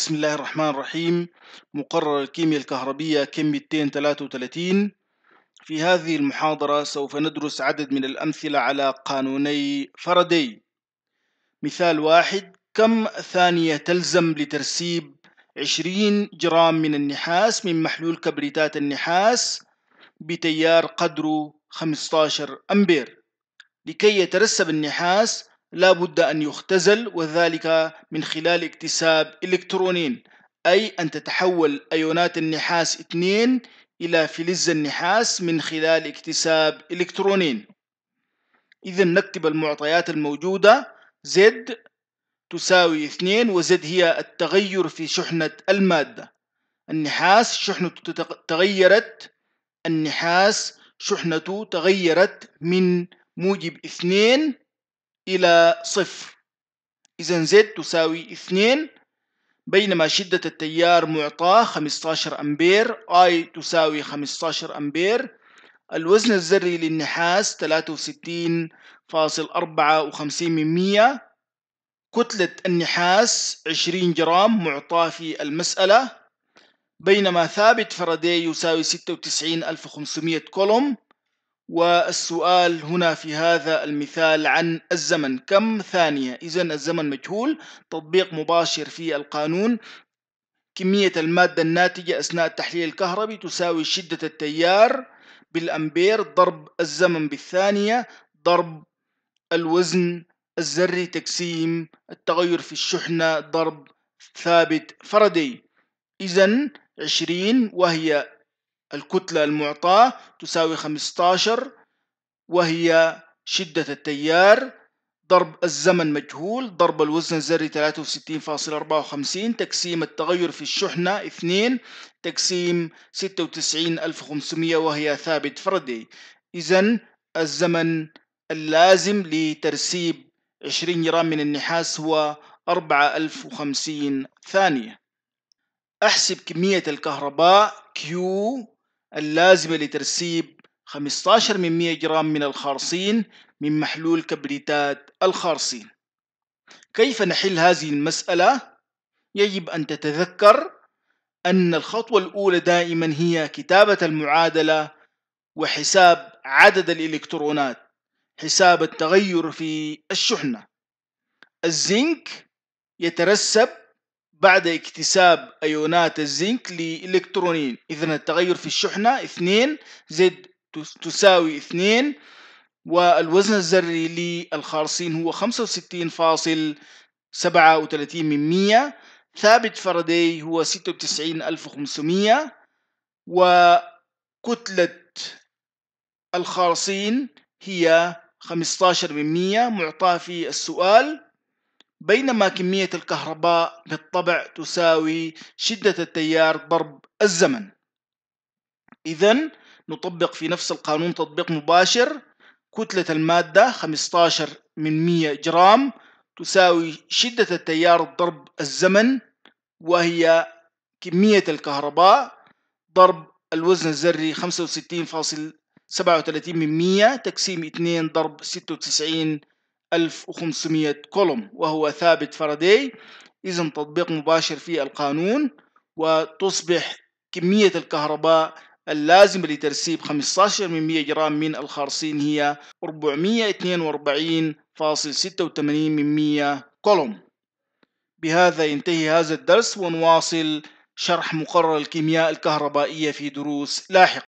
بسم الله الرحمن الرحيم مقرر الكيمياء الكهربية كم 233 في هذه المحاضرة سوف ندرس عدد من الأمثلة على قانوني فردي مثال واحد كم ثانية تلزم لترسيب 20 جرام من النحاس من محلول كبريتات النحاس بتيار قدره 15 أمبير لكي يترسب النحاس لا بد أن يختزل وذلك من خلال اكتساب إلكترونين أي أن تتحول أيونات النحاس 2 إلى فلز النحاس من خلال اكتساب إلكترونين إذا نكتب المعطيات الموجودة Z تساوي 2 و هي التغير في شحنة المادة النحاس شحنته تغيرت النحاس شحنته تغيرت من موجب 2 إلى صفر إذا Z تساوي اثنين بينما شدة التيار معطاة 15 أمبير I تساوي 15 أمبير الوزن الذري للنحاس 63.54 من 100 كتلة النحاس 20 جرام معطاة في المسألة بينما ثابت فرادي يساوي 96500 كولوم والسؤال هنا في هذا المثال عن الزمن كم ثانية إذا الزمن مجهول تطبيق مباشر في القانون كمية المادة الناتجة أثناء التحليل الكهربي تساوي شدة التيار بالأمبير ضرب الزمن بالثانية ضرب الوزن الذري تقسيم التغير في الشحنة ضرب ثابت فردي إذا عشرين وهي الكتلة المعطاة تساوي 15 وهي شدة التيار ضرب الزمن مجهول ضرب الوزن الذري 63.54 تقسيم التغير في الشحنة 2 تقسيم 96500 وهي ثابت فردي إذا الزمن اللازم لترسيب 20 جرام من النحاس هو 4050 ثانية أحسب كمية الكهرباء Q اللازمة لترسيب 15 من 100 جرام من الخارصين من محلول كبريتات الخارصين كيف نحل هذه المسألة؟ يجب أن تتذكر أن الخطوة الأولى دائما هي كتابة المعادلة وحساب عدد الإلكترونات حساب التغير في الشحنة الزنك يترسب بعد اكتساب أيونات الزنك لإلكترونين إذا التغير في الشحنة اثنين زد تساوي اثنين والوزن الذري للخارصين هو 65.37 من 100 ثابت فاراداي هو 96500 وكتلة الخارصين هي 15 من 100 معطاة في السؤال بينما كمية الكهرباء بالطبع تساوي شدة التيار ضرب الزمن إذا نطبق في نفس القانون تطبيق مباشر كتلة المادة 15 من 100 جرام تساوي شدة التيار ضرب الزمن وهي كمية الكهرباء ضرب الوزن الذري 65.37 من 100 تقسيم 2 ضرب 96 1500 كولوم وهو ثابت فاراداي إذا تطبيق مباشر في القانون وتصبح كمية الكهرباء اللازمة لترسيب 15 من 100 جرام من الخارصين هي 442.86 من 100 كولوم بهذا ينتهي هذا الدرس ونواصل شرح مقرر الكيمياء الكهربائية في دروس لاحقة